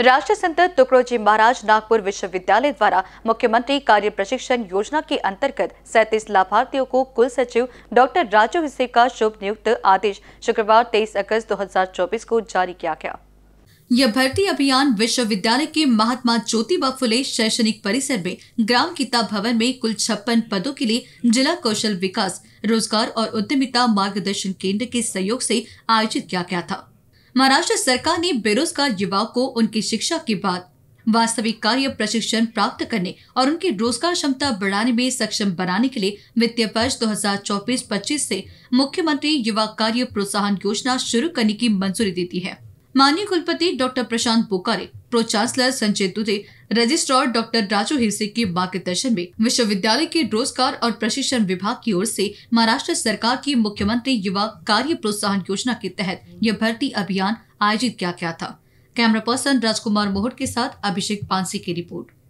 राष्ट्रीय संत तुकड़ोजी महाराज नागपुर विश्वविद्यालय द्वारा मुख्यमंत्री कार्य प्रशिक्षण योजना के अंतर्गत सैंतीस लाभार्थियों को कुल सचिव डॉक्टर राजू हिस्से का शुभ नियुक्त आदेश शुक्रवार 23 अगस्त 2024 को जारी किया गया यह भर्ती अभियान विश्वविद्यालय के महात्मा ज्योतिबा फुले शैक्षणिक परिसर में ग्राम किता भवन में कुल छप्पन पदों के लिए जिला कौशल विकास रोजगार और उद्यमिता मार्गदर्शन केंद्र के सहयोग से आयोजित किया गया था महाराष्ट्र सरकार ने बेरोजगार युवाओं को उनकी शिक्षा के बाद वास्तविक कार्य प्रशिक्षण प्राप्त करने और उनकी रोजगार क्षमता बढ़ाने में सक्षम बनाने के लिए वित्तीय वर्ष 2024-25 से मुख्यमंत्री युवा कार्य प्रोत्साहन योजना शुरू करने की मंजूरी देती है माननीय कुलपति doctor Prashant Bokare pro chancellor Sanjay Dude registrar doctor Raju Hirse के मार्गदर्शन में विश्वविद्यालय के रोजगार और प्रशिक्षण विभाग की ओर से महाराष्ट्र सरकार की मुख्यमंत्री युवा कार्य प्रोत्साहन योजना के तहत यह भर्ती अभियान आयोजित किया गया था कैमरा पर्सन राजकुमार मोहट के साथ अभिषेक पांसी की रिपोर्ट